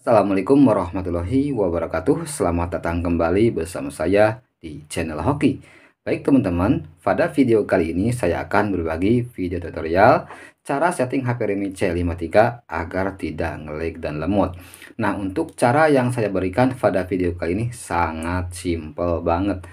Assalamualaikum warahmatullahi wabarakatuh Selamat datang kembali bersama saya di channel Hoki Baik teman-teman, pada video kali ini saya akan berbagi video tutorial Cara setting HP Redmi C53 agar tidak ngelag dan lemot Nah untuk cara yang saya berikan pada video kali ini sangat simple banget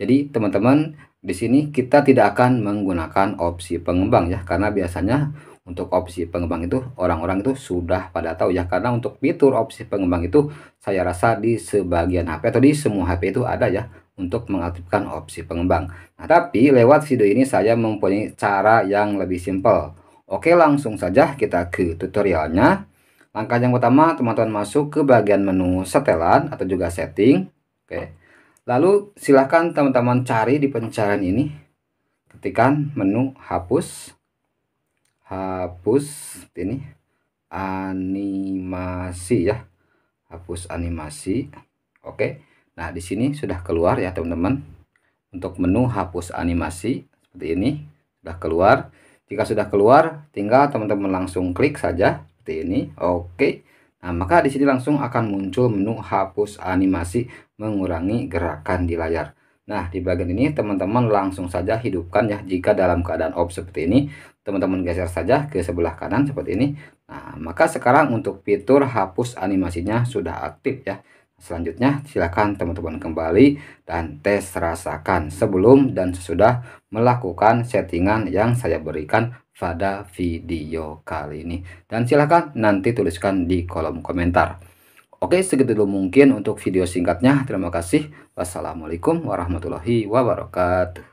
Jadi teman-teman di sini kita tidak akan menggunakan opsi pengembang ya Karena biasanya untuk opsi pengembang itu orang-orang itu sudah pada tahu ya karena untuk fitur opsi pengembang itu saya rasa di sebagian HP atau di semua HP itu ada ya untuk mengaktifkan opsi pengembang nah tapi lewat video ini saya mempunyai cara yang lebih simpel oke langsung saja kita ke tutorialnya langkah yang pertama teman-teman masuk ke bagian menu setelan atau juga setting oke lalu silahkan teman-teman cari di pencarian ini ketikan menu hapus hapus ini animasi ya hapus animasi oke nah di sini sudah keluar ya teman-teman untuk menu hapus animasi seperti ini sudah keluar jika sudah keluar tinggal teman-teman langsung klik saja seperti ini oke Nah, maka di sini langsung akan muncul menu hapus animasi mengurangi gerakan di layar. Nah, di bagian ini teman-teman langsung saja hidupkan ya. Jika dalam keadaan off seperti ini, teman-teman geser saja ke sebelah kanan seperti ini. Nah, maka sekarang untuk fitur hapus animasinya sudah aktif ya. Selanjutnya, silakan teman-teman kembali dan tes rasakan sebelum dan sesudah melakukan settingan yang saya berikan pada video kali ini. Dan silakan nanti tuliskan di kolom komentar. Oke, segitu dulu mungkin untuk video singkatnya. Terima kasih. Wassalamualaikum warahmatullahi wabarakatuh.